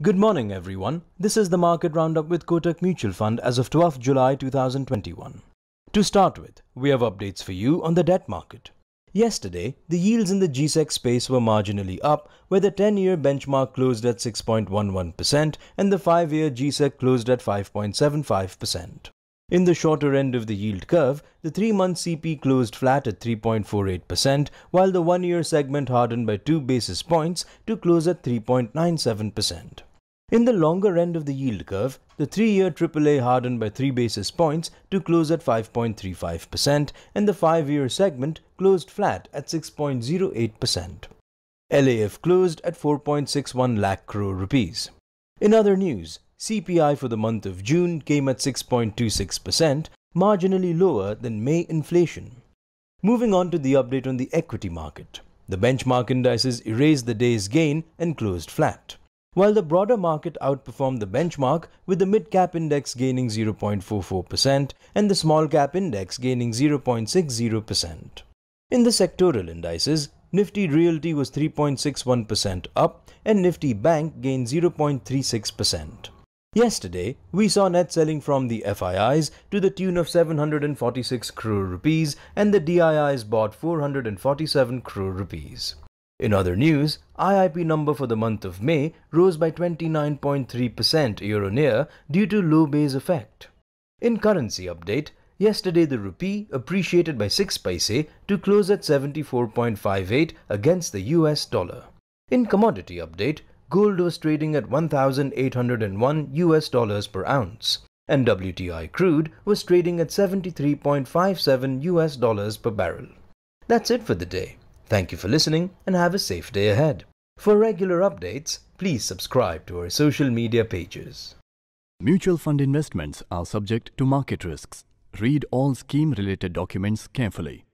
Good morning everyone. This is the market roundup with Kotak Mutual Fund as of 12th July 2021. To start with, we have updates for you on the debt market. Yesterday, the yields in the GSEC space were marginally up, where the 10-year benchmark closed at 6.11% and the 5-year GSEC closed at 5.75%. In the shorter end of the yield curve, the 3-month CP closed flat at 3.48%, while the 1-year segment hardened by 2 basis points to close at 3.97%. In the longer end of the yield curve, the three-year AAA hardened by 3 basis points to close at 5.35% and the five-year segment closed flat at 6.08%. LAF closed at 4.61 lakh crore rupees. In other news, CPI for the month of June came at 6.26%, marginally lower than May inflation. Moving on to the update on the equity market. The benchmark indices erased the day's gain and closed flat while the broader market outperformed the benchmark with the mid-cap index gaining 0.44% and the small-cap index gaining 0.60%. In the sectoral indices, Nifty Realty was 3.61% up and Nifty Bank gained 0.36%. Yesterday, we saw net selling from the FIIs to the tune of 746 crore rupees and the DIIs bought 447 crore rupees. In other news, IIP number for the month of May rose by 29.3% year-on-year due to low base effect. In currency update, yesterday the rupee appreciated by 6 paise to close at 74.58 against the US dollar. In commodity update, gold was trading at 1801 US dollars per ounce and WTI crude was trading at 73.57 US dollars per barrel. That's it for the day. Thank you for listening and have a safe day ahead. For regular updates, please subscribe to our social media pages. Mutual fund investments are subject to market risks. Read all scheme related documents carefully.